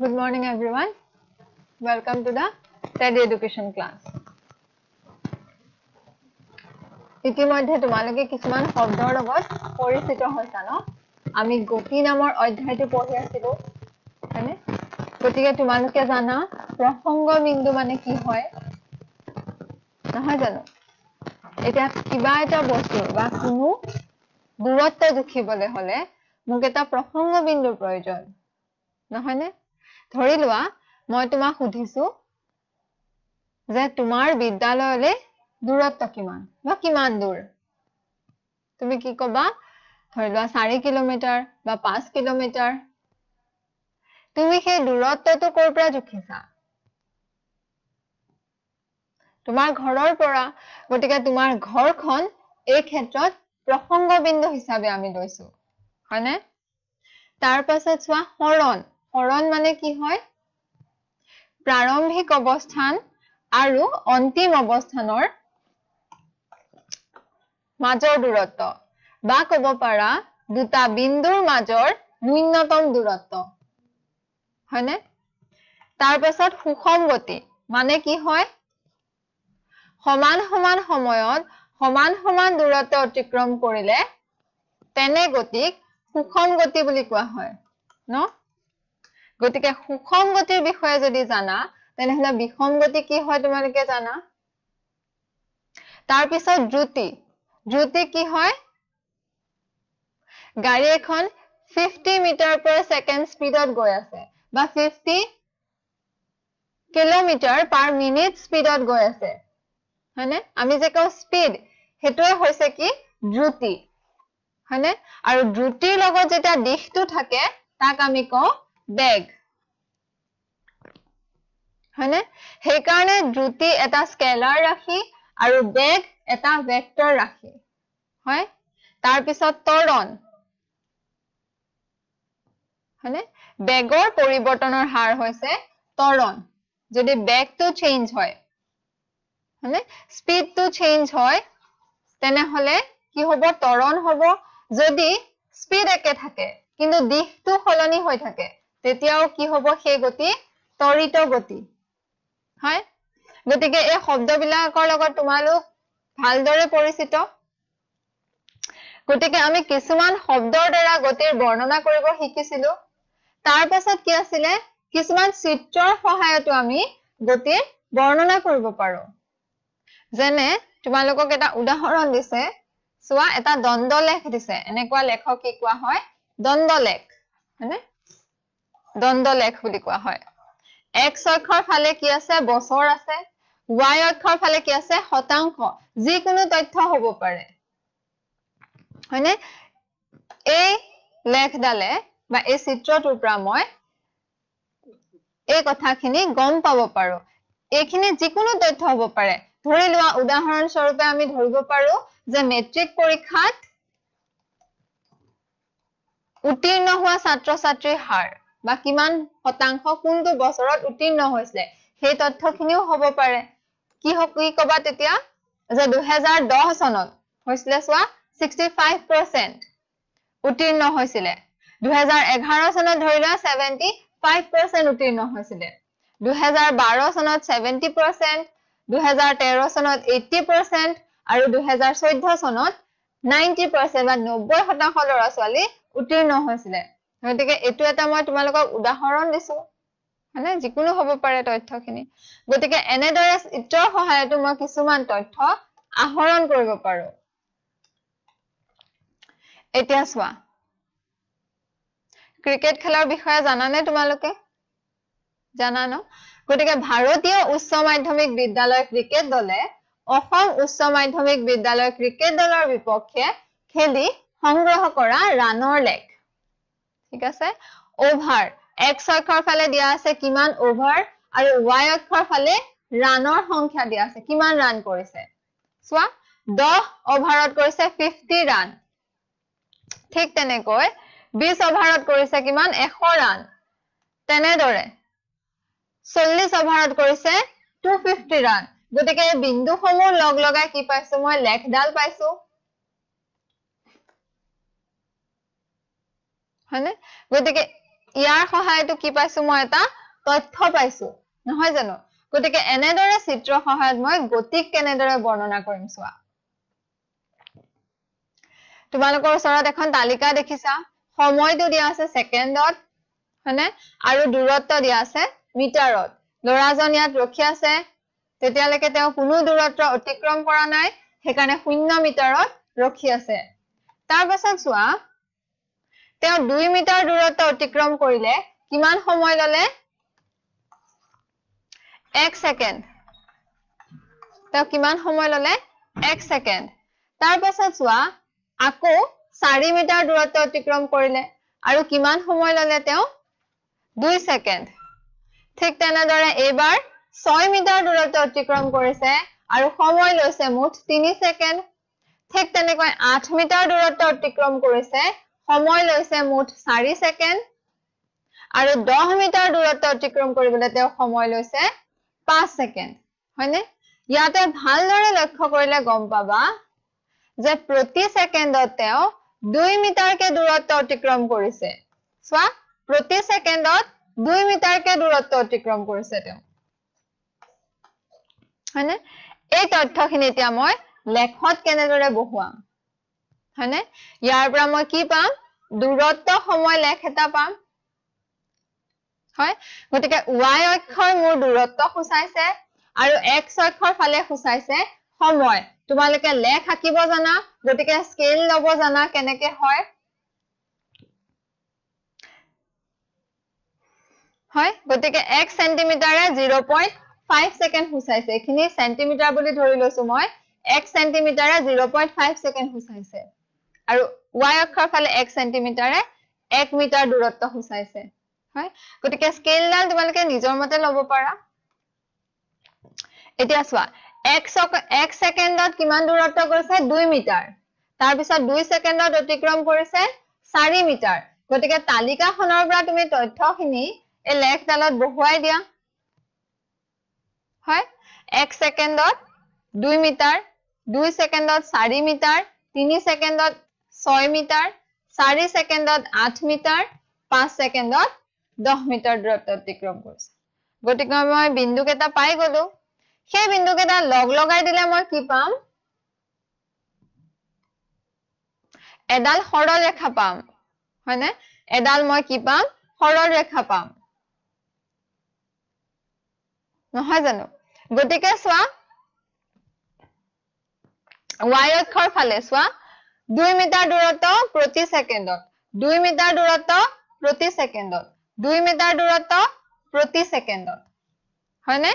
Good morning everyone. Welcome to the TED education class. ইতিমধ্যে তোমালোকে কিছুমান শব্দৰ লগত পৰিচিত হৈছা ন আমি গতি নামৰ অধ্যায়টো পঢ়ি আছিলো হয়নে গতিকে তোমালোকে জানা প্ৰসংগ বিন্দু মানে কি হয় নহয় জানো এতিয়া কিবা এটা বস্তু বা কোনো দূৰত্ব জুখিবলৈ হলে মোক এটা প্ৰসংগ বিন্দুৰ প্ৰয়োজন নহয়নে ধৰি লোৱা মই তোমাক সুধিছো যে তোমাৰ বিদ্যালয়লৈ দূৰত্ব কিমান বা কিমান দূৰ তুমি কি কবা ধৰি লোৱা চাৰি কিলোমিটাৰ বা পাঁচ কিলোমিটাৰ তুমি সেই দূৰত্বটো কৰ পৰা জুখিছা তোমাৰ ঘৰৰ পৰা গতিকে তোমাৰ ঘৰখন এই ক্ষেত্ৰত প্ৰসংগ বিন্দু হিচাপে আমি লৈছো হয়নে তাৰ পাছত চোৱা শৰণ শৰণ মানে কি হয় প্ৰাৰম্ভিক অৱস্থান আৰু অন্তিম অৱস্থানৰ মাজৰ দূৰত্ব বা কব পাৰা দুটা বিন্দুৰ মাজৰ ন্যূনতম দূৰত্ব হয়নে তাৰ পাছত সুষম গতি মানে কি হয় সমান সমান সময়ত সমান সমান দূৰত্ব অতিক্ৰম কৰিলে তেনে গতিক সুষম গতি বুলি কোৱা হয় ন গতিকে সুষম গতিৰ বিষয়ে যদি জানা তেনেহলে বিষম গতি কি হয় তোমালোকে জানা তাৰপিছত দ্ৰুতি দ্ৰুতি কি হয় গাড়ী এখন ফিফটি মিটাৰ পাৰ ছেকেণ্ড স্পীডত গৈ আছে বা ফিফটি কিলোমিটাৰ পাৰ মিনিট স্পীডত গৈ আছে হয়নে আমি যে কওঁ স্পীড সেইটোৱে হৈছে কি দ্ৰুতি হয়নে আৰু দ্ৰুতিৰ লগত যেতিয়া দিশটো থাকে তাক আমি কওঁ বেগ হয়নে সেইকাৰণে দ্ৰুতি এটা স্কেলাৰ ৰাশি আৰু বেগ এটা ভেক্টৰ ৰাশি হয় তাৰপিছত তৰণ হয়নে বেগৰ পৰিৱৰ্তনৰ হাৰ হৈছে তৰণ যদি বেগটো চেঞ্জ হয় হয়নে স্পীডটো চেঞ্জ হয় তেনেহলে কি হব তৰণ হব যদি স্পীড একে থাকে কিন্তু দিশটো সলনি হৈ থাকে তেতিয়াও কি হব সেই গতি তৰিত গতি হয় গতিকে এই শব্দ বিলাকৰ লগত তোমালোক ভালদৰে পৰিচিত গতিকে আমি কিছুমান শব্দৰ দ্বাৰা গতিৰ বৰ্ণনা কৰিব শিকিছিলো তাৰ পাছত কি আছিলে কিছুমান চিত্ৰৰ সহায়তো আমি গতিৰ বৰ্ণনা কৰিব পাৰো যেনে তোমালোকক এটা উদাহৰণ দিছে চোৱা এটা দণ্ডলেখ দিছে এনেকুৱা লেখক কি কোৱা হয় দণ্ডলেখ হয়নে দণ্ডলেখ বুলি কোৱা হয় এক্স অক্ষৰ ফালে কি আছে বছৰ আছে ৱাই অক্ষৰ ফালে কি আছে শতাংশ যিকোনো তথ্য হব পাৰে হয়নে এই লেখডালে বা এই চিত্ৰটোৰ পৰা মই এই কথাখিনি গম পাব পাৰো এইখিনি যিকোনো তথ্য হব পাৰে ধৰি লোৱা উদাহৰণস্বৰূপে আমি ধৰিব পাৰো যে মেট্ৰিক পৰীক্ষাত উত্তীৰ্ণ হোৱা ছাত্ৰ ছাত্ৰীৰ হাৰ বা কিমান শতাংশ কোনটো বছৰত উত্তীৰ্ণ হৈছিলে সেই তথ্যখিনিও হব পাৰে কি কি কবা তেতিয়া যে দুহেজাৰ দহ চনত হৈছিলে চোৱা ছিক্সটি ফাইভ পাৰ্চেণ্ট উত্তীৰ্ণ হৈছিলে দুহেজাৰ এঘাৰ চনত ধৰি লোৱা ছেভেণ্টি ফাইভ পাৰ্চেণ্ট উত্তীৰ্ণ হৈছিলে দুহেজাৰ বাৰ চনত ছেভেণ্টি পাৰ্চেণ্ট দুহেজাৰ তেৰ চনত এইটি পাৰ্চেণ্ট আৰু দুহেজাৰ চৈধ্য চনত নাইনটি পাৰ্চেণ্ট বা নব্বৈ শতাংশ ল'ৰা ছোৱালী উত্তীৰ্ণ হৈছিলে গতিকে এইটো এটা মই তোমালোকক উদাহৰণ দিছো হয়নে যিকোনো হব পাৰে তথ্যখিনি গতিকে এনেদৰে ইটৰ সহায়তো মই কিছুমান তথ্য আহৰণ কৰিব পাৰো এতিয়া চোৱা ক্ৰিকেট খেলৰ বিষয়ে জানানে তোমালোকে জানা ন গতিকে ভাৰতীয় উচ্চ মাধ্যমিক বিদ্যালয় ক্ৰিকেট দলে অসম উচ্চ মাধ্যমিক বিদ্যালয় ক্ৰিকেট দলৰ বিপক্ষে খেলি সংগ্ৰহ কৰা ৰাণৰ লেখ ঠিক আছে ওভাৰ এক্স অক্ষৰ ফালে দিয়া আছে কিমান ওভাৰ আৰু ৱাই অক্ষৰ ফালে ৰাণৰ সংখ্যা দিয়া আছে কিমান ৰাণ কৰিছে চোৱা দহ অভাৰত কৰিছে ফিফটি ৰাণ ঠিক তেনেকৈ বিশ অভাৰত কৰিছে কিমান এশ ৰাণ তেনেদৰে চল্লিশ অভাৰত কৰিছে টু ফিফটি ৰাণ গতিকে এই বিন্দুসমূহ লগ লগাই কি পাইছো মই লেখডাল পাইছো হয়নে গতিকে ইয়াৰ সহায়তো কি পাইছো মই এটা তথ্য পাইছো নহয় জানো গতিকে এনেদৰে চিত্ৰ সহায়ত মই গতিক কেনেদৰে বৰ্ণনা কৰিম চোৱা তোমালোকৰ ওচৰত এখন তালিকা দেখিছা সময়টো দিয়া আছে ছেকেণ্ডত হয়নে আৰু দূৰত্ব দিয়া আছে মিটাৰত লৰাজন ইয়াত ৰখি আছে তেতিয়ালৈকে তেওঁ কোনো দূৰত্ব অতিক্ৰম কৰা নাই সেইকাৰণে শূন্য মিটাৰত ৰখি আছে তাৰপাছত চোৱা তেওঁ দুই মিটাৰ দূৰত্ব অতিক্ৰম কৰিলে কিমান সময় ললে এক ছেকেণ্ড তেওঁ কিমান সময় ললে এক ছেকেণ্ড তাৰ পাছত চোৱা আকৌ চাৰি মিটাৰ দূৰত্ব অতিক্ৰম কৰিলে আৰু কিমান সময় ললে তেওঁ দুই ছেকেণ্ড ঠিক তেনেদৰে এইবাৰ ছয় মিটাৰ দূৰত্ব অতিক্ৰম কৰিছে আৰু সময় লৈছে মুঠ তিনি ছেকেণ্ড ঠিক তেনেকৈ আঠ মিটাৰ দূৰত্ব অতিক্ৰম কৰিছে সময় লৈছে মুঠ চাৰি ছেকেণ্ড আৰু দহ মিটাৰ দূৰত্ব অতিক্ৰম কৰিবলৈ তেওঁ সময় লৈছে পাঁচ ছেকেণ্ড হয়নে ইয়াতে ভালদৰে লক্ষ্য কৰিলে গম পাবা যে প্ৰতি ছেকেণ্ডত তেওঁ দুই মিটাৰকে দূৰত্ব অতিক্ৰম কৰিছে চোৱা প্ৰতি ছেকেণ্ডত দুই মিটাৰকে দূৰত্ব অতিক্ৰম কৰিছে তেওঁ হয়নে এই তথ্যখিনি এতিয়া মই লেখত কেনেদৰে বহুৱাম হয়নে ইয়াৰ পৰা মই কি পাম দূৰত্ব সময় লেখ এটা পাম হয় গতিকে ৱাই অক্ষই মোৰ দূৰত্ব সূচাইছে আৰু এক্স অক্ষৰ ফালে সূচাইছে সময় তোমালোকে লেখ আঁকিব জানা গতিকে স্কেল লব জানা কেনেকে হয় হয় গতিকে এক চেণ্টিমিটাৰে জিৰ' পইণ্ট ফাইভ ছেকেণ্ড সূচাইছে এইখিনি চেণ্টিমিটাৰ বুলি ধৰি লৈছো মই এক চেণ্টিমিটাৰে জিৰ' পইণ্ট ফাইভ ছেকেণ্ড সূচাইছে আৰু ৱাই অক্ষৰ ফালে এক চেণ্টিমিটাৰে এক মিটাৰ দূৰত্ব সূচাইছে হয় গতিকে স্কেলডাল তোমালোকে নিজৰ মতে লব পাৰা এতিয়া চোৱা এক ছেকেণ্ডত কিমান দূৰত্ব গৈছে দুই মিটাৰ তাৰপিছত দুই ছেকেণ্ডত অতিক্ৰম কৰিছে চাৰি মিটাৰ গতিকে তালিকাখনৰ পৰা তুমি তথ্যখিনি এই লেখডালত বহুৱাই দিয়া হয় এক ছেকেণ্ডত দুই মিটাৰ দুই ছেকেণ্ডত চাৰি মিটাৰ তিনি ছেকেণ্ডত ছয় মিটাৰ চাৰি ছেকেণ্ডত আঠ মিটাৰ পাঁচ ছেকেণ্ডত দহ মিটাৰ দূৰত্ব অতিক্ৰম কৰিছে গতিকে মই বিন্দু কেইটা পাই গলো সেই বিন্দু কেইটা লগ লগাই দিলে মই কি পাম এডাল সৰল ৰেখা পাম হয়নে এডাল মই কি পাম সৰল ৰেখা পাম নহয় জানো গতিকে চোৱা ৱাই অক্ষৰ ফালে চোৱা দুই মিটাৰ দূৰত্ব প্ৰতি ছেকেণ্ডত দুই মিটাৰ দূৰত্ব প্ৰতি ছেকেণ্ডত দুই মিটাৰ দূৰত্ব প্ৰতি ছেকেণ্ডত হয়নে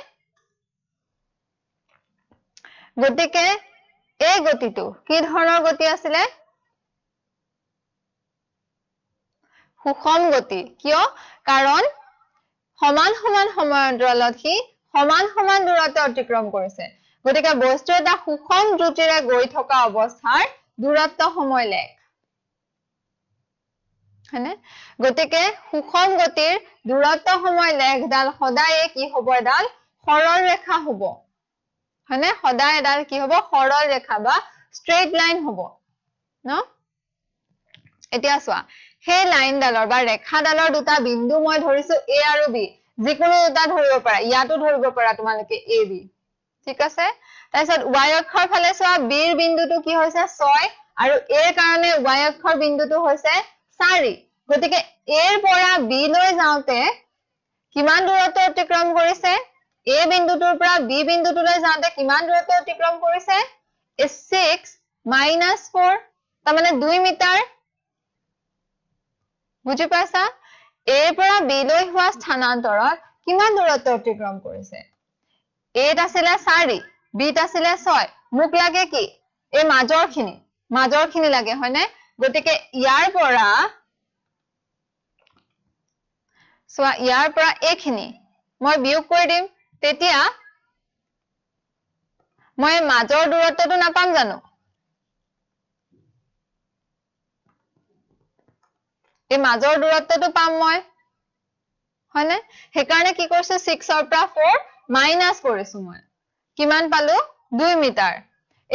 গতিকে এই গতিটো কি ধৰণৰ গতি আছিলে সুষম গতি কিয় কাৰণ সমান সমান সময় অন্তৰালত সি সমান সমান দূৰত্ব অতিক্ৰম কৰিছে গতিকে বস্তু এটা সুষম দ্ৰুতিৰে গৈ থকা অৱস্থাৰ দূৰত্ব সময় লাগে হয়নে গতিকে সুষম গতিৰ দূৰত্ব সময় লেখডাল সদায়ে কি হব এডাল সৰল ৰেখা হব হয়নে সদায় এডাল কি হব সৰল ৰেখা বা ষ্ট্ৰেইট লাইন হব ন এতিয়া চোৱা সেই লাইনডালৰ বা ৰেখাডালৰ দুটা বিন্দু মই ধৰিছো এ আৰু বি যিকোনো দুটা ধৰিব পাৰা ইয়াতো ধৰিব পাৰা তোমালোকে এ বি ঠিক আছে তাৰপিছত ৱাই অক্ষৰ ফালে চোৱা বিৰ বিন্দুটো কি হৈছে ছয় আৰু এৰ কাৰণে ৱাই অক্ষৰ বিন্দুটো হৈছে চাৰি গতিকে এৰ পৰা বিলৈ যাওঁতে কিমান দূৰত্ব অতিক্ৰম কৰিছে এ বিন্দুটোৰ পৰা বি বিন্দুটোলৈ যাওঁতে কিমান দূৰত্ব অতিক্ৰম কৰিছে ছিক্স মাইনাছ ফ'ৰ তাৰমানে দুই মিটাৰ বুজি পাইছা এৰ পৰা বিলৈ হোৱা স্থানান্তৰত কিমান দূৰত্ব অতিক্ৰম কৰিছে এত আছিলে চাৰি বিট আছিলে ছয় মোক লাগে কি এই মাজৰ খিনি মাজৰ খিনি লাগে হয়নে গতিকে ইয়াৰ পৰা সোয়া ইয়াৰ পৰা এইখিনি মই বিয়োগ কৰি দিম তেতিয়া মই মাজৰ দূৰত্বটো নাপাম জানো এই মাজৰ দূৰত্বটো পাম মই হয়নে সেইকাৰণে কি কৰিছো 6 ৰ পৰা 4 মাইনাস কৰিছো মই কিমান পালো দুই মিটাৰ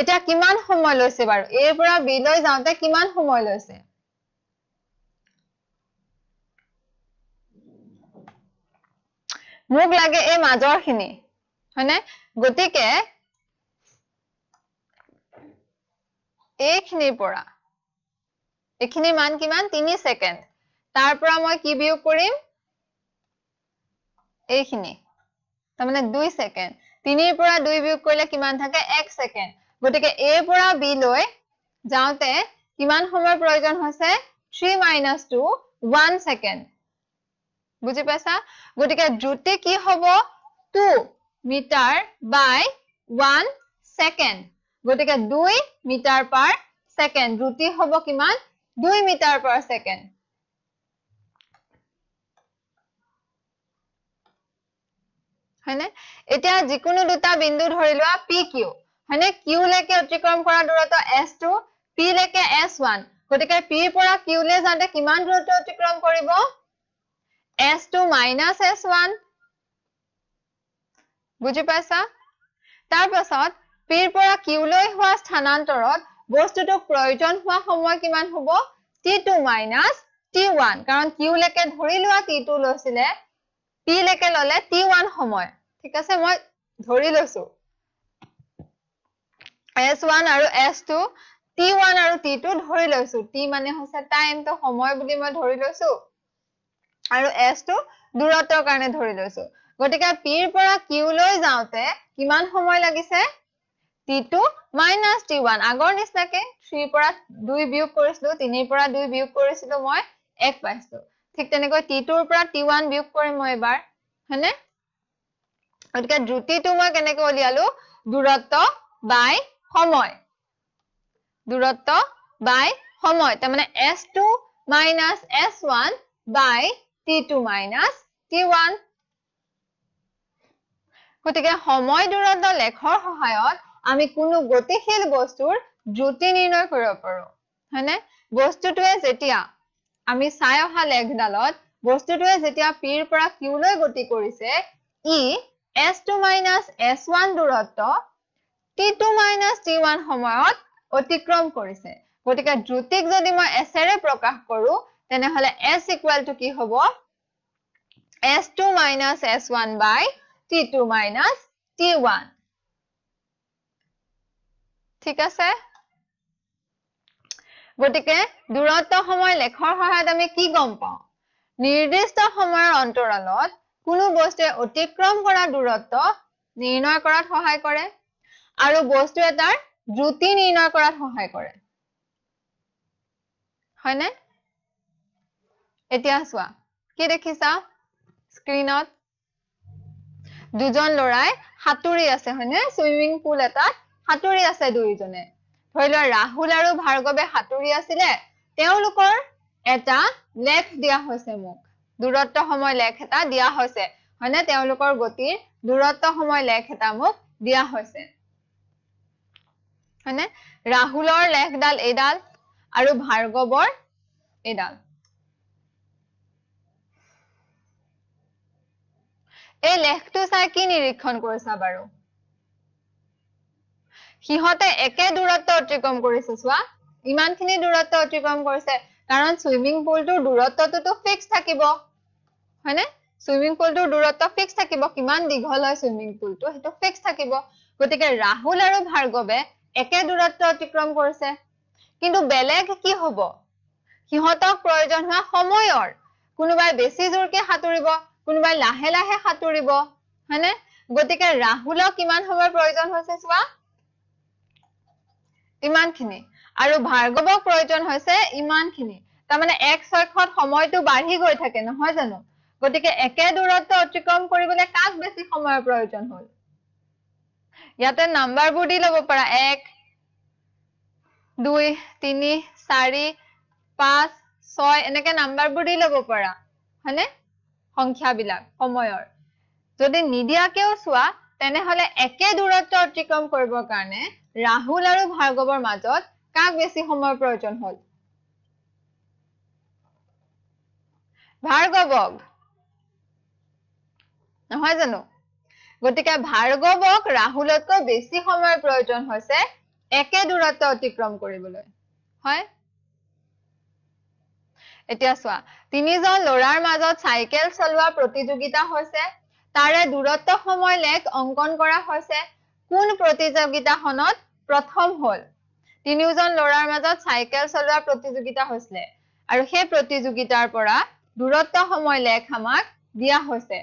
এতিয়া কিমান সময় লৈছে বাৰু এ পৰা বি লৈ যাওঁতে কিমান সময় লৈছে মোক লাগে এই এ মাজৰখিনি হয়নে গতিকে এইখিনিৰ পৰা এইখিনি মান কিমান তিনি ছেকেণ্ড তাৰ পৰা মই কি বিয়োগ কৰিম এইখিনি তাৰ মানে 2 সেকেন্ড তিনিৰ পৰা দুই বিয়োগ কৰিলে কিমান থাকে এক ছেকেণ্ড গতিকে এ পৰা বি লৈ যাওঁতে কিমান সময়ৰ প্ৰয়োজন হৈছে three minus two one second বুজি পাইছা গতিকে দ্ৰুতি কি হব two metre by one second গতিকে দুই মিটাৰ পাৰ ছেকেণ্ড দ্ৰুতি হব কিমান দুই মিটাৰ পাৰ ছেকেণ্ড হয়নে এতিয়া যিকোনো দুটা বিন্দু ধৰি লোৱা পি কিউ হয়নে কিউ লৈকে অতিক্ৰম কৰা দূৰত্ব এছ টু পি লৈকে এছ ওৱান গতিকে পিৰ পৰা কিউ লৈ যাওঁতে কিমান দূৰত্ব অতিক্ৰম কৰিব S two minus S one বুজি পাইছা তাৰ তাৰপাছত পিৰ পৰা কিউ লৈ হোৱা স্থানান্তৰত বস্তুটো প্ৰয়োজন হোৱা সময় কিমান হব T two minus T one কাৰণ কিউ লৈকে ধৰি লোৱা টি টু লৈছিলে পি লেকে ললে টি ওয়ান সময় ঠিক আছে মই ধৰি লৈছো S one R S two T one আৰু টি টু ধৰি লৈছো টি মানে হচ্ছে টাইম তো সময় বুলি মই ধৰি লছো আৰ এস টু দূৰত্বৰ কাৰণে ধৰি লৈছো গতিকে পিৰ পৰা কিউ লৈ যাওঁতে কিমান সময় লাগিছে T two minus T one আগৰ নিচিনাকে থ্ৰীৰ পৰা দুই বিয়োগ কৰিছিলো তিনিৰ পৰা দুই বিয়োগ কৰিছিলো মই এক পাইছো ঠিক তেনেকৈ টি টুৰ পৰা টি ওৱান বিয়োগ কৰিম মই এবাৰ হয়নে গতিকে দ্ৰুতিটো মই কেনেকৈ উলিয়ালো দূৰত্ব বাই সময় দূৰত্ব বাই সময় তাৰমানে S two minus S one by T two minus T one গতিকে সময় দূৰত্ব লেখৰ সহায়ত আমি কোনো গতিশীল বস্তুৰ দ্ৰুতি নিৰ্ণয় কৰিব পাৰো হয়নে বস্তুটোৱে যেতিয়া আমি চাই অহা লেখডালত বস্তুটোৱে যেতিয়া পিৰ পৰা কিউ লৈ গতি কৰিছে ই S two minus S one দূৰত্ব T two minus T one সময়ত অতিক্ৰম কৰিছে গতিকে দ্ৰুতিক যদি মই এচেৰে প্ৰকাশ কৰো তেনেহলে এচ ইকুৱেল টু কি হব S two minus S one by T two minus T one ঠিক আছে গতিকে দূৰত্ব সময় লেখৰ সহায়ত আমি কি গম পাওঁ নিৰ্দিষ্ট সময়ৰ অন্তৰালত কোনো বস্তুৱে অতিক্ৰম কৰা দূৰত্ব নিৰ্ণয় কৰাত সহায় কৰে আৰু বস্তু এটাৰ দ্ৰুতি নিৰ্ণয় কৰাত সহায় কৰে হয়নে এতিয়া চোৱা কি দেখিছা স্ক্ৰীণত দুজন লৰাই সাঁতুৰি আছে হয়নে চুইমিং পুল এটাত সাঁতুৰি আছে দুয়োজনে ধৰি লোৱা ৰাহুল আৰু ভাৰ্গৱে সাঁতুৰি আছিলে তেওঁলোকৰ এটা লেখ দিয়া হৈছে মোক দূৰত্ব সময় লেখ এটা দিয়া হৈছে হয়নে তেওঁলোকৰ গতিৰ দূৰত্ব সময় লেখ এটা মোক দিয়া হৈছে হয়নে ৰাহুলৰ লেখডাল এইডাল আৰু ভাৰ্গৱৰ এইডাল এই লেখটো চাই কি নিৰীক্ষণ কৰিছা বাৰু সিহঁতে একে দূৰত্ব অতিক্ৰম কৰিছে চোৱা ইমান খিনি দূৰত্ব অতিক্ৰম কৰিছে কাৰণ চুইমিং পুলটোৰ দূৰত্বটোতো ফিক্স থাকিব হয়নে চুইমিং পুলটোৰ দূৰত্ব ফিক্স থাকিব কিমান দীঘল হয় চুইমিং পুলটো সেইটো ফিক্স থাকিব গতিকে ৰাহুল আৰু ভাৰ্গৱে একে দূৰত্ব অতিক্ৰম কৰিছে কিন্তু বেলেগ কি হব সিহঁতক প্ৰয়োজন হোৱা সময়ৰ কোনোবাই বেছি জোৰকে সাঁতুৰিব কোনোবাই লাহে লাহে সাঁতুৰিব হয়নে গতিকে ৰাহুলক কিমান সময়ৰ প্ৰয়োজন হৈছে চোৱা ইমান খিনি আৰু ভাৰ্গৱক প্ৰয়োজন হৈছে ইমান ইমানখিনি তাৰমানে এক চক্ষত সময়টো বাঢ়ি গৈ থাকে নহয় জানো গতিকে একে দূৰত্ব অতিক্ৰম কৰিবলৈ কাক বেছি সময়ৰ প্ৰয়োজন হল ইয়াতে নাম্বাৰবোৰ দি লব পাৰা এক দুই তিনি চাৰি পাঁচ ছয় এনেকে নাম্বাৰবোৰ দি লব পাৰা হয়নে সংখ্যাবিলাক সময়ৰ যদি নিদিয়াকেও চোৱা তেনেহলে একে দূৰত্ব অতিক্ৰম কৰিবৰ কাৰণে ৰাহুল আৰু ভাৰ্গৱৰ মাজত কাক বেছি সময়ৰ প্ৰয়োজন হল ভাৰ্গৱক নহয় জানো গতিকে ভাৰ্গৱক ৰাহুলতকৈ বেছি সময়ৰ প্ৰয়োজন হৈছে একে দূৰত্ব অতিক্ৰম কৰিবলৈ হয় এতিয়া চোৱা তিনিজন লৰাৰ মাজত চাইকেল চলোৱা প্ৰতিযোগিতা হৈছে তাৰে দূৰত্ব সময় লেখ অংকন কৰা হৈছে কোন প্ৰতিযোগিতাখনত প্ৰথম হল তিনিওজন লৰাৰ মাজত চাইকেল চলোৱা প্ৰতিযোগিতা হৈছিলে আৰু সেই প্ৰতিযোগিতাৰ পৰা দূৰত্ব সময় লেখ আমাক দিয়া হৈছে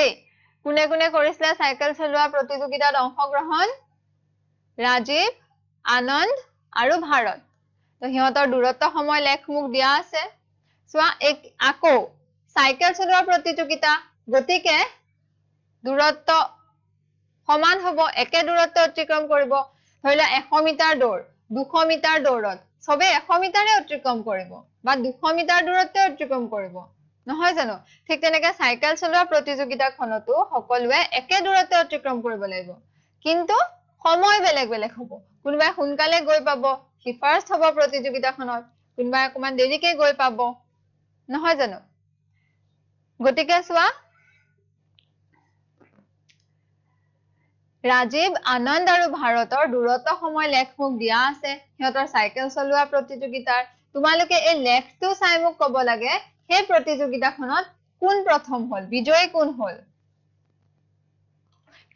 দেই কোনে কোনে কৰিছিলে চাইকেল চলোৱা প্ৰতিযোগিতাত অংশগ্ৰহণ ৰাজীৱ আনন্দ আৰু ভাৰত সিহঁতৰ দূৰত্ব সময় লেখ মোক দিয়া আছে চোৱা আকৌ চাইকেল চলোৱা প্ৰতিযোগিতা গতিকে দূৰত্ব সমান হব একে দূৰত্ব অতিক্ৰম কৰব ধৰলা এশো মিটাৰ দৌড় দুশো মিটাৰ দৌড়ত সবে এশ মিটাৰে অতিক্ৰম কৰিব বা দুশ মিটাৰ দূৰত্বে অতিক্ৰম কৰব নহয় জানো ঠিক তেনেকে সাইকেল চলোৱা প্ৰতিযোগিতাখনতো সকলোৱে একে দূৰত্বে অতিক্ৰম কৰিব লাগিব কিন্তু সময় বেলেগ বেলেগ হব কোনোবাই সোনকালে গৈ পাব সি ফার্স্ট হব প্রতিযোগিতাখনত কোনোবাই অকণমান দেৰিকে গৈ পাব নহয় জানো গতিকে চোৱা ৰাজীৱ আনন্দ আৰু ভাৰতৰ দূৰত্ব সময় লেখ মোক দিয়া আছে সিহঁতৰ চাইকেল চলোৱা প্ৰতিযোগিতাৰ তোমালোকে এই লেখটো চাই মোক কব লাগে সেই প্ৰতিযোগিতাখনত কোন প্ৰথম হল বিজয়ী কোন হল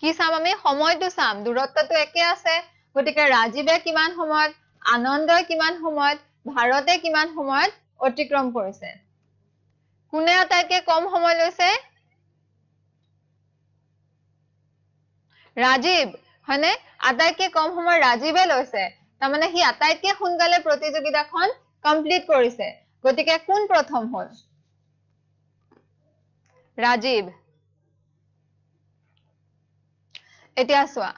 কি চাম আমি সময়টো চাম দূৰত্বটো একে আছে গতিকে ৰাজীৱে কিমান সময়ত আনন্দই কিমান সময়ত ভাৰতে কিমান সময়ত অতিক্ৰম কৰিছে কোনে আটাইতকে কম সময় লৈছে ৰাজীৱ হয়নে আটাইতকে কম সময় ৰাজীৱে লৈছে তাৰমানে সি আটাইতকে সোনকালে প্ৰতিযোগিতাখন কমপ্লিট কৰিছে গতিকে কোন প্ৰথম হল ৰাজীৱ এতিয়া চোৱা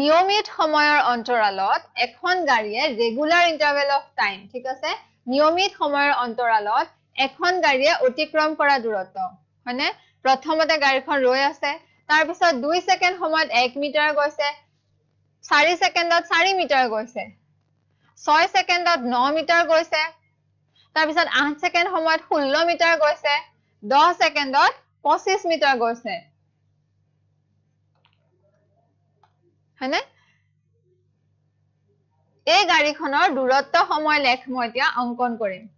নিয়মিত সময়ৰ অন্তৰালত এখন গাড়ীয়ে ৰেগুলাৰ ইণ্টাৰভেল অফ টাইম ঠিক আছে নিয়মিত সময়ৰ অন্তৰালত এখন গাড়ীয়ে অতিক্ৰম কৰা দূৰত্ব হয়নে প্ৰথমতে গাড়ীখন ৰৈ আছে তাৰ পিছত 2 সেকেন্ড সময়ত 1 মিটাৰ গৈছে 4 সেকেন্ডত 4 মিটাৰ গৈছে 6 সেকেন্ডত 9 মিটাৰ গৈছে তাৰ পিছত 8 সেকেন্ড সময়ত ষোল্ল মিটাৰ গৈছে দহ ছেকেণ্ডত পঁচিছ মিটাৰ গৈছে হয়নে এই গাড়ীখনৰ দূৰত্ব সময় লেখ মই এতিয়া অংকন কৰিম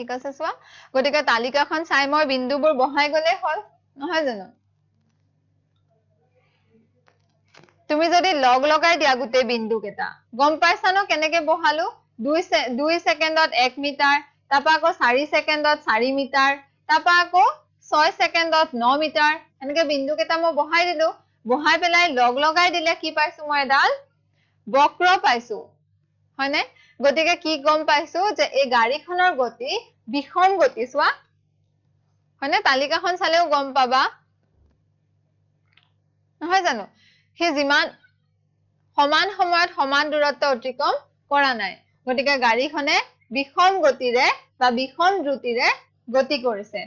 ঠিক আছে চোৱা গতিকে তালিকাখন চাই মই বিন্দুবোৰ বহাই গলেই হল নহয় জানো তুমি যদি লগ লগাই দিয়া গোটেই বিন্দু কেইটা গম পাইছা ন কেনেকে বহালো দুই দুই ছেকেণ্ডত এক মিটাৰ তাৰপৰা আকৌ চাৰি ছেকেণ্ডত চাৰি মিটাৰ তাৰপৰা আকৌ ছয় ছেকেণ্ডত ন মিটাৰ এনেকে বিন্দু কেইটা মই বহাই দিলো বহাই পেলাই লগ লগাই দিলে কি পাইছো মই এডাল বক্ৰ পাইছো হয়নে গতিকে কি গম পাইছো যে এই গাড়ীখনৰ গতি বিষম গতি চোৱা হয়নে তালিকাখন চালেও গম পাবা নহয় জানো সি যিমান সমান সময়ত সমান দূৰত্ব অতিক্ৰম কৰা নাই গতিকে গাড়ীখনে বিষম গতিৰে বা বিষম দ্ৰুতিৰে গতি কৰিছে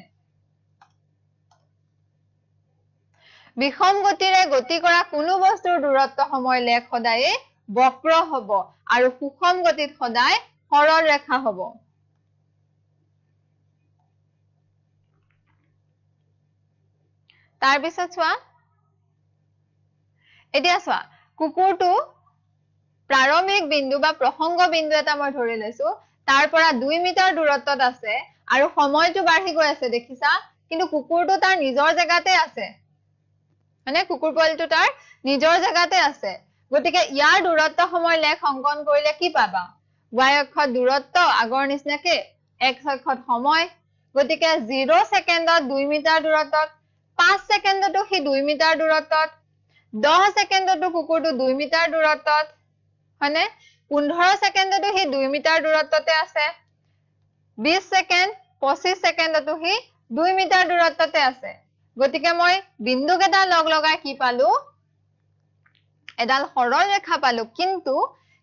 বিষম গতিৰে গতি কৰা কোনো বস্তুৰ দূৰত্ব সময় লেখ সদায়েই বক্ৰ হ'ব আৰু সুষম গতিত সদায় সৰল ৰেখা হ'ব তাৰপিছত চোৱা এতিয়া চোৱা কুকুৰটো প্ৰাৰম্ভিক বিন্দু বা প্ৰসংগ বিন্দু এটা মই ধৰি লৈছো তাৰ পৰা দুই মিটাৰ দূৰত্বত আছে আৰু সময়টো বাঢ়ি গৈ আছে দেখিছা কিন্তু কুকুৰটো তাৰ নিজৰ জেগাতে আছে মানে কুকুৰ পোৱালিটো তাৰ নিজৰ জেগাতে আছে গতিকে ইয়াৰ দূৰত্ব সময় লেখ অংকন কৰিলে কি পাবা ৱাই অক্ষত দূৰত্ব আগৰ নিচিনাকে এক্স অক্ষত সময় গতিকে জিৰ' ছেকেণ্ডত দুই মিটাৰ দূৰত্বত পাঁচ ছেকেণ্ডতো সি দুই মিটাৰ দূৰত্বত দহ ছেকেণ্ডতো কুকুৰটো দুই মিটাৰ দূৰত্বত হয়নে পোন্ধৰ ছেকেণ্ডতো সি দুই মিটাৰ দূৰত্বতে আছে বিশ ছেকেণ্ড পঁচিশ ছেকেণ্ডতো সি দুই মিটাৰ দূৰত্বতে আছে গতিকে মই বিন্দু কেইটা লগ লগাই কি পালো এডাল সৰল ৰেখা পালো কিন্তু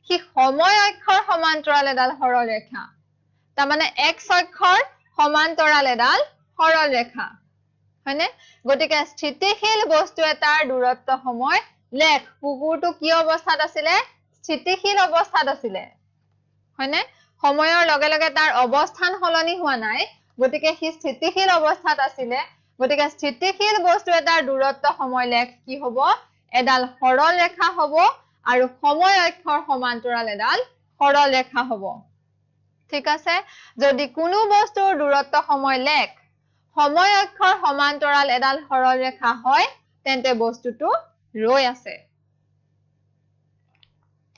সি সময় অক্ষৰ সমান্তৰাল এডাল সৰল ৰেখা তাৰমানে মানে অক্ষৰ সমান্তৰাল এডাল সৰল ৰেখা হয়নে গতিকে স্থিতিশীল বস্তু এটাৰ দূৰত্ব সময় লেখ কুকুৰটো কি অৱস্থাত আছিলে স্থিতিশীল অৱস্থাত আছিলে হয়নে সময়ৰ লগে লগে তাৰ অৱস্থান সলনি হোৱা নাই গতিকে সি স্থিতিশীল অৱস্থাত আছিলে গতিকে স্থিতিশীল বস্তু এটাৰ দূৰত্ব সময় লেখ কি হব এডাল সৰল ৰেখা হব আৰু সময় অক্ষৰ সমান্তৰাল এডাল সৰল ৰেখা হব ঠিক আছে যদি কোনো বস্তুৰ দূৰত্ব সময় লেখ সময় অক্ষৰ সমান্তৰাল এডাল সৰল ৰেখা হয় তেন্তে বস্তুটো ৰৈ আছে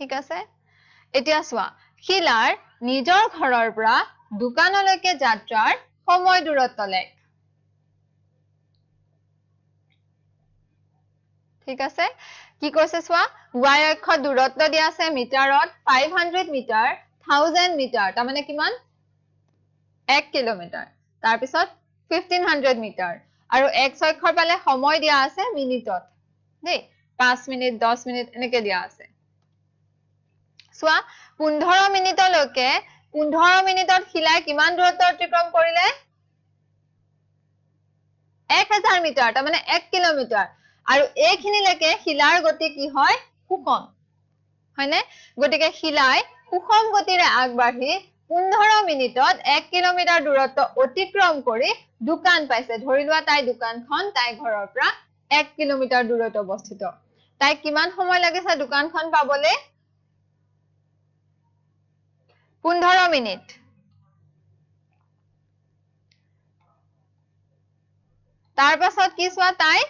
ঠিক আছে এতিয়া চোৱা শিলাৰ নিজৰ ঘৰৰ পৰা দোকানলৈকে যাত্ৰাৰ সময় দূৰত্ব লেখ ঠিক আছে কি কৈছে চোৱা ৱাই অক্ষত দূৰত্ব দিয়া আছে মিটাৰত five hundred metre thousand metre তাৰমানে কিমান এক কিলোমিটাৰ তাৰপিছত ফিফটিন হাণ্ড্ৰেড মিটাৰ আৰু এক্স অক্ষৰ পালে সময় দিয়া আছে মিনিটত দেই পাঁচ মিনিট দহ মিনিট এনেকে দিয়া আছে চোৱা পোন্ধৰ মিনিটলৈকে পোন্ধৰ মিনিটত শিলাই কিমান দূৰত্ব অতিক্ৰম কৰিলে এক হেজাৰ মিটাৰ তাৰমানে এক কিলোমিটাৰ আৰু এইখিনিলৈকে শিলাৰ গতি কি হয় সুষম হয়নে গতিকে শিলাই সুষম গতিৰে আগবাঢ়ি পোন্ধৰ মিনিটত এক কিলোমিটাৰ দূৰত্ব অতিক্ৰম কৰি দোকান পাইছে ধৰি লোৱা তাই দোকানখন তাইৰ ঘৰৰ পৰা এক কিলোমিটাৰ দূৰত অৱস্থিত তাইক কিমান সময় লাগিছে দোকানখন পাবলে পোন্ধৰ মিনিট তাৰ পাছত কি চোৱা তাই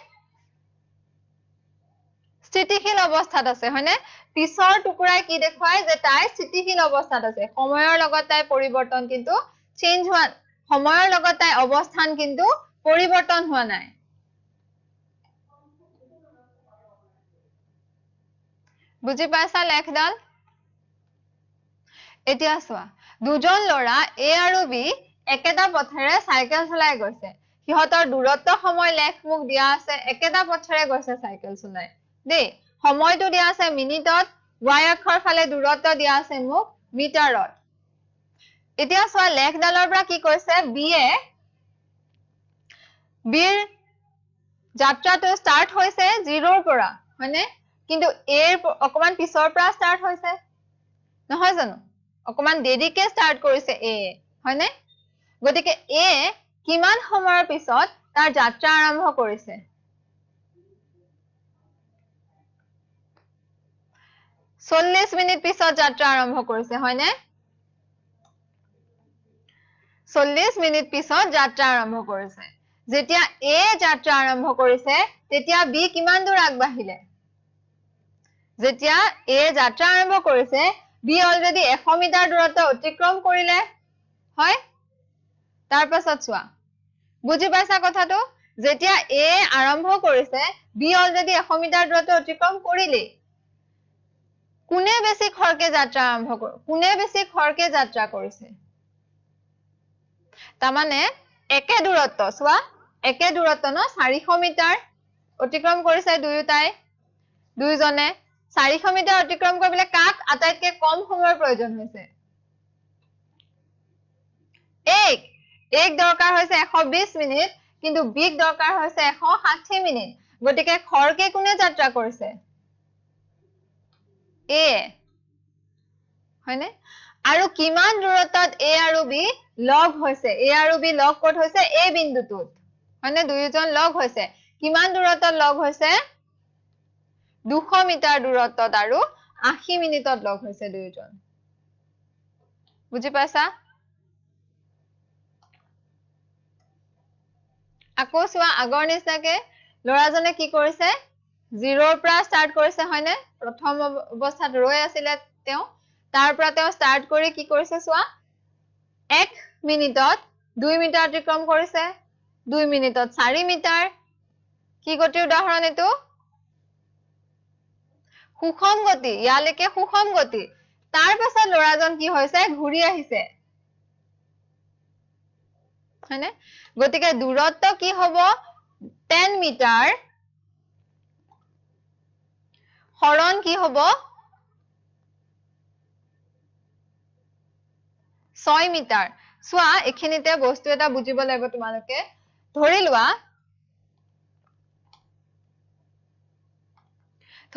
স্থিতিশীল অৱস্থাত আছে হয়নে পিছৰ টুকুৰাই কি দেখুৱাই যে তাই স্থিতিশীল অৱস্থাত আছে সময়ৰ লগত তাই পৰিৱৰ্তন কিন্তু চেঞ্জ হোৱা সময়ৰ লগত তাই অৱস্থান কিন্তু পৰিৱৰ্তন হোৱা নাই বুজি পাইছা লেখডাল এতিয়া চোৱা দুজন লৰা এ আৰু বি একেটা পথেৰে চাইকেল চলাই গৈছে সিহঁতৰ দূৰত্ব সময় লেখ মোক দিয়া আছে একেটা পথেৰে গৈছে চাইকেল চলাই দেই সময়টো দিয়া আছে মিনিটত ৱাই অক্ষৰ ফালে দূৰত্ব দিয়া আছে মোক মিটাৰত এতিয়া চোৱা লেখডালৰ পৰা কি কৈছে বিয়ে বিৰ যাত্ৰাটো ষ্টাৰ্ট হৈছে জিৰোৰ পৰা হয়নে কিন্তু এৰ অকণমান পিছৰ পৰা ষ্টাৰ্ট হৈছে নহয় জানো অকমান দেৰিকে ষ্টাৰ্ট কৰিছে এ হয়নে গতিকে এ কিমান সময়ৰ পিছত তাৰ যাত্ৰা আৰম্ভ কৰিছে চল্লিশ মিনিট পিছত যাত্ৰা আৰম্ভ কৰিছে হয়নে চল্লিশ মিনিট পিছত যাত্ৰা আৰম্ভ কৰিছে যেতিয়া এ যাত্ৰা আৰম্ভ কৰিছে তেতিয়া বি কিমান দূৰ আগবাঢ়িলে যেতিয়া এ যাত্ৰা আৰম্ভ কৰিছে বি অলৰেডি এশ মিটাৰ দূৰত্ব অতিক্ৰম কৰিলে হয় তাৰ পাছত চোৱা বুজি পাইছা কথাটো যেতিয়া এ আৰম্ভ কৰিছে বি অলৰেডি এশ মিটাৰ দূৰত্ব অতিক্ৰম কৰিলেই কোনে বেছি খৰকে যাত্ৰা আৰম্ভ কোনে বেছি খৰকে যাত্ৰা কৰিছে তাৰমানে একে দূৰত্ব চোৱা একে দূৰত্ব ন চাৰিশ মিটাৰ অতিক্ৰম কৰিছে দুয়োটাই দুয়োজনে চাৰিশ মিটাৰ অতিক্ৰম কৰিবলৈ কাক আটাইতকৈ কম সময়ৰ প্ৰয়োজন হৈছে এক এক দৰকাৰ হৈছে এশ বিশ মিনিট কিন্তু বিগ দৰকাৰ হৈছে এশ ষাঠি মিনিট গতিকে খৰকে কোনে যাত্ৰা কৰিছে এ হয়নে আৰু কিমান দূৰত্বত এ আৰু বি লগ হৈছে এ আৰু বি লগ কত হৈছে এ বিন্দুটোত হয়নে দুয়োজন লগ হৈছে কিমান দূৰত্বত লগ হৈছে দুশ মিটাৰ দূৰত্বত আৰু আশী মিনিটত লগ হৈছে দুয়োজন বুজি পাইছা আকৌ চোৱা আগৰ নিচিনাকে লৰাজনে কি কৰিছে জিৰ'ৰ পৰা ষ্টাৰ্ট কৰিছে হয়নে প্ৰথম অৱস্থাত ৰৈ আছিলে তেওঁ তাৰ পৰা তেওঁ ষ্টাৰ্ট কৰি কি কৰিছে চোৱা এক মিনিটত দুই মিটাৰ অতিক্ৰম কৰিছে দুই মিনিটত চাৰি মিটাৰ কি গতিৰ উদাহৰণ এইটো সুষম গতি ইয়ালৈকে সুষম গতি তাৰ পাছত লৰাজন কি হৈছে ঘূৰি আহিছে হয়নে গতিকে দূৰত্ব কি হব টেন মিটাৰ হৰণ কি হব ছয় মিটাৰ চোৱা এইখিনিতে বস্তু এটা বুজিব লাগিব তোমালোকে ধৰি লোৱা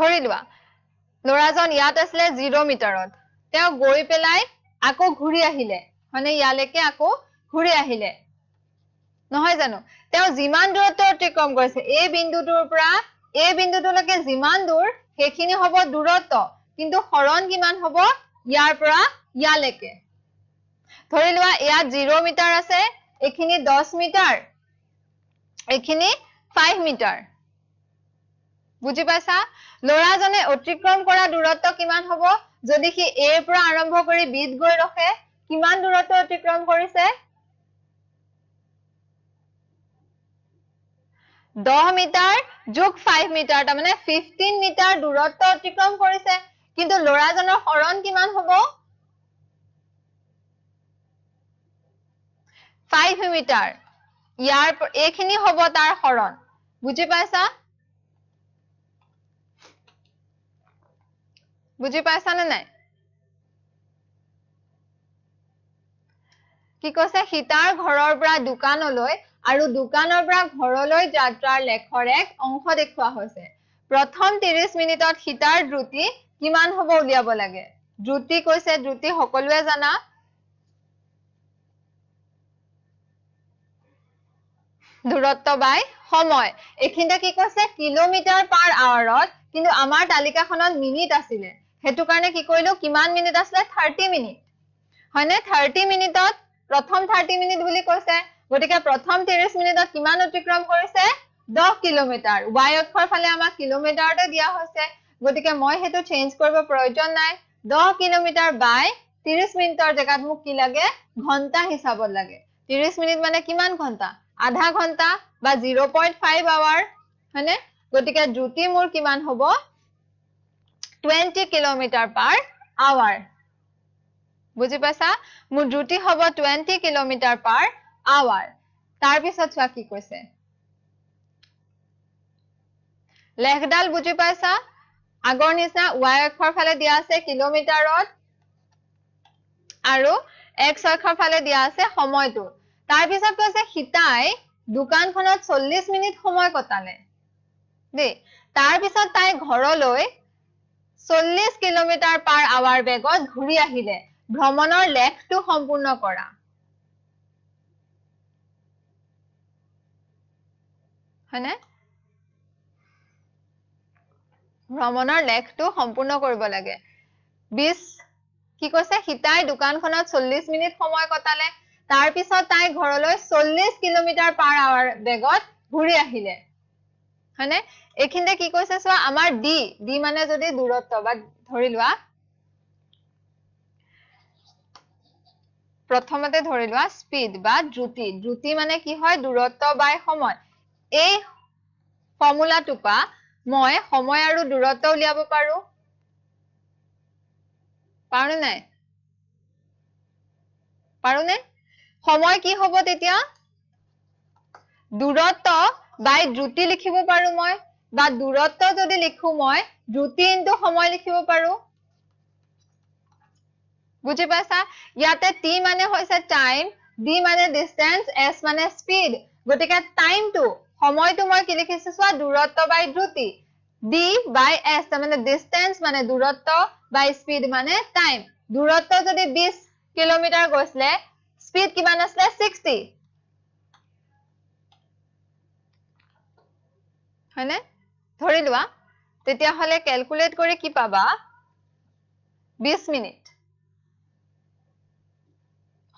ধৰি লোৱা লৰাজন ইয়াত আছিলে জিৰ' মিটাৰত তেওঁ গৈ পেলাই আকৌ ঘূৰি আহিলে মানে ইয়ালৈকে আকৌ ঘূৰি আহিলে নহয় জানো তেওঁ যিমান দূৰত্ব অতিক্ৰম কৰিছে এই বিন্দুটোৰ পৰা এই বিন্দুটোলৈকে যিমান দূৰ সেইখিনি হব দূৰত্ব কিন্তু হৰণ কিমান হব ইয়াৰ পৰা ইয়ালৈকে ধৰি লোৱা ইয়াত 0 মিটাৰ আছে এইখিনি দহ মিটাৰ এইখিনি 5 মিটাৰ বুজি পাইছা লৰাজনে অতিক্ৰম কৰা দূৰত্ব কিমান হব যদি কি এ পৰা আৰম্ভ কৰি বিত গৈ ৰখে কিমান দূৰত্ব অতিক্ৰম কৰিছে দহ মিটাৰ যোগ ফাইভ মিটাৰ তাৰমানে ফিফটিন মিটাৰ দূৰত্ব অতিক্ৰম কৰিছে কিন্তু ল'ৰাজনৰ শৰণ কিমান হব ফাইভ মিটাৰ ইয়াৰ এইখিনি হব তাৰ শৰণ বুজি পাইছা বুজি পাইছা নে নাই কি কৈছে সীতাৰ ঘৰৰ পৰা দোকানলৈ আৰু দোকানৰ পৰা ঘৰলৈ যাত্ৰাৰ লেখৰ এক অংশ দেখুওৱা হৈছে প্ৰথম ত্ৰিশ মিনিটত সীতাৰ দ্ৰুতি কিমান হব উলিয়াব লাগে দ্ৰুতি কৈছে দ্ৰুতি সকলোৱে জানা দূৰত্ব বাই সময় এইখিনিতে কি কৈছে কিলোমিটাৰ পাৰ আৱাৰত কিন্তু আমাৰ তালিকাখনত মিনিট আছিলে সেইটো কাৰণে কি কৰিলো কিমান মিনিট আছিলে থাৰ্টি মিনিট হয়নে থাৰ্টি মিনিটত প্ৰথম থাৰ্টি মিনিট বুলি কৈছে গতিকে প্ৰথম ত্ৰিশ মিনিটত কিমান অতিক্ৰম কৰিছে দহ কিলোমিটাৰ y অক্ষৰ ফালে আমাক কিলোমিটাৰটো দিয়া হৈছে গতিকে মই হেতু চেঞ্জ কৰিব প্ৰয়োজন নাই 10 কিলোমিটাৰ বাই 30 মিনিটৰ জায়গাত মোক কি লাগে ঘণ্টা হিচাপত লাগে 30 মিনিট মানে কিমান ঘণ্টা আধা ঘণ্টা বা 0.5 আৱাৰ হয়নে গতিকে দ্ৰুতি মোৰ কিমান হ'ব 20 কিলোমিটাৰ পাৰ আৱাৰ বুজি পাইছা মোৰ দ্ৰুতি হ'ব 20 kilometre per hour. Tarbisat Swaki Kose. Lehdal Bujipasa Agonisa Wire Korfale Diase Kilometer Road Aru Exor Korfale Diase Homoidu. Tarbisat Kose Hitai Dukan Konot Solis Minute Homoikotane. De Tarbisat Tai Horoloi Solis Kilometer Par Hour Begot Guria Hile. ভ্ৰমণৰ লেখটো সম্পূৰ্ণ কৰা হয়নে ভ্ৰমণৰ লেখটো সম্পূৰ্ণ কৰিব লাগে বিশ কি কৈছে সীতাই দোকানখনত চল্লিশ মিনিট সময় কটালে তাৰ পিছত তাই ঘৰলৈ চল্লিশ কিলোমিটাৰ পাৰ আৱাৰ বেগত ঘূৰি আহিলে হয়নে এইখিনিতে কি কৈছে চোৱা আমাৰ ডি ডি মানে যদি দূৰত্ব বা ধৰি লোৱা প্ৰথমতে ধৰি লোৱা স্পীড বা দ্ৰুতি দ্ৰুতি মানে কি হয় দূৰত্ব বাই সময় এই ফৰ্মুলাটো পৰা মই সময় আৰু দূৰত্ব উলিয়াব পাৰো পাৰো নাই পাৰো নে সময় কি হব তেতিয়া দূৰত্ব বাই দ্ৰুতি লিখিব পাৰো মই বা দূৰত্ব যদি লিখো মই দ্ৰুতি ইন্টু সময় লিখিব পাৰো বুজি পাইছা ইয়াতে টি মানে হৈছে টাইম ডি মানে ডিষ্টেঞ্চ এছ মানে স্পীড গতিকে টাইমটো সময়টো মই কি লিখিছো চোৱা দূৰত্ব বাই দ্ৰুতি ডি বাই এছ তাৰমানে ডিষ্টেঞ্চ মানে দূৰত্ব বাই স্পীড মানে টাইম দূৰত্ব যদি বিশ কিলোমিটাৰ গৈছিলে স্পীড কিমান আছিলে ছিক্সটি হয়নে ধৰি লোৱা তেতিয়াহলে কেলকুলেট কৰি কি পাবা বিশ মিনিট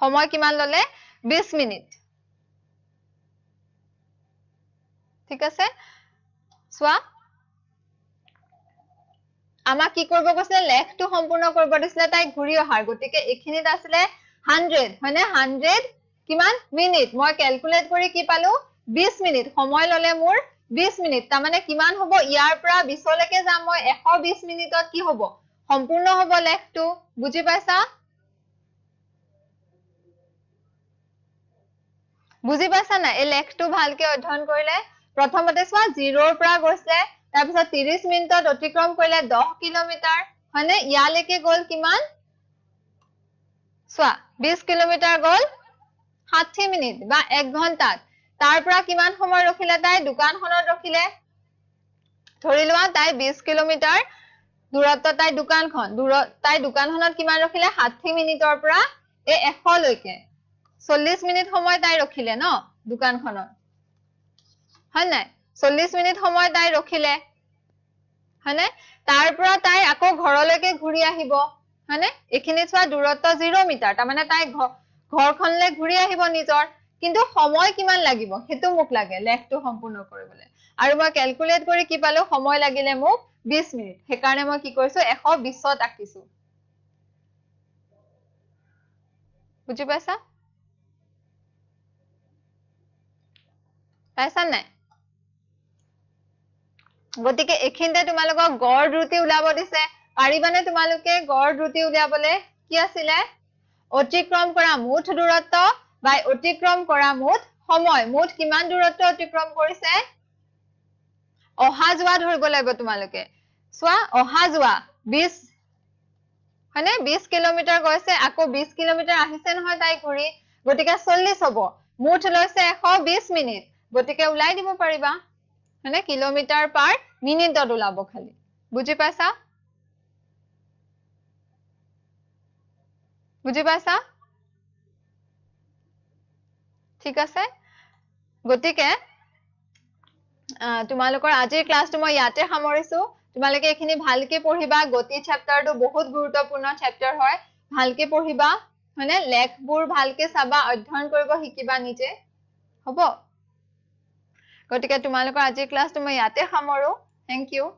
সময় কিমান ললে বিশ মিনিট ঠিক আছে সোয়া আমা কি করব কইছে লেখ টু সম্পূর্ণ করব দিছিল তাই ঘুরি হয় গটিকে এখিনিত আছে 100 হয়নে 100 কিমান মিনিট মই ক্যালকুলেট করি কি পালো 20 মিনিট সময় ললে মোর 20 মিনিট তার মানে কিমান হবো ইয়ার পরা 20 লকে যাম মই এশ 120 মিনিটত কি হব সম্পূৰ্ণ হব লেখ টু বুঝি পাইছা বুজি পাইছা নাই এই লেখ টু ভালকে অধ্যয়ন কৰিলে প্ৰথমতে চোৱা জিৰ'ৰ পৰা গৈছে তাৰপিছত ত্ৰিশ মিনিটত অতিক্ৰম কৰিলে দহ কিলোমিটাৰ হয়নে ইয়ালৈকে গল কিমান চোৱা বিশ কিলোমিটাৰ গল ষাঠি মিনিট বা এক ঘণ্টাত তাৰ পৰা কিমান সময় ৰখিলে তাই দোকানখনত ৰখিলে ধৰি লোৱা তাই বিশ কিলোমিটাৰ দূৰত্ব তাইৰ দোকানখন দূৰত তাইৰ দোকানখনত কিমান ৰখিলে ষাঠি মিনিটৰ পৰা এই এশলৈকে চল্লিশ মিনিট সময় তাই ৰখিলে ন দোকানখনত হয় নাই চল্লিশ মিনিট সময় তাই ৰখিলে হয় হয়নে তাৰ পৰা তাই আকৌ ঘৰলৈকে ঘূৰি আহিব হয়নে এইখিনি চোৱা দূৰত্ব জিৰ' মিটাৰ তাৰমানে তাই ঘৰখনলে ঘূৰি আহিব নিজৰ কিন্তু সময় কিমান লাগিব সেইটো মোক লাগে লেখটো সম্পূৰ্ণ কৰিবলে আৰু মই কেলকুলেট কৰি কি পালো সময় লাগিলে মোক বিশ মিনিট সেইকাৰণে মই কি কৰিছো এশ বিশত আঁকিছো বুজি পাইছা পাইছা নাই গতিকে এইখিনিতে তোমালোকক গড় দ্ৰুতি ওলাব দিছে পাৰিবানে তোমালোকে গড় দ্ৰুতি উলিয়াবলে কি আছিলে অতিক্ৰম কৰা মুঠ দূৰত্ব বা অতিক্ৰম কৰা মুঠ সময় মুঠ কিমান দূৰত্ব অতিক্ৰম কৰিছে অহা যোৱা ধৰিব লাগিব তোমালোকে চোৱা অহা যোৱা বিশ হয়নে বিশ কিলোমিটাৰ গৈছে আকৌ বিশ কিলোমিটাৰ আহিছে নহয় তাই ঘূৰি গতিকে চল্লিশ হব মুঠ লৈছে এশ বিশ মিনিট গতিকে ওলাই দিব পাৰিবা মানে কিলোমিটাৰ পাৰ মিনিটত ওলাব খালি বুজি পাইছা বুজি পাইছা ঠিক আছে গতিকে তোমালোকৰ আজিৰ ক্লাছটো মই ইয়াতে সামৰিছো তোমালোকে এইখিনি ভালকে পঢ়িবা গতি চেপ্টাৰটো বহুত গুৰুত্বপূৰ্ণ চেপ্টাৰ হয় ভালকে পঢ়িবা মানে লেখবোৰ ভালকে চাবা অধ্যয়ন কৰিব শিকিবা নিজে হব গতিকে তোমালোকৰ আজিৰ ক্লাছটো মই ইয়াতে সামৰো থেংক ইউ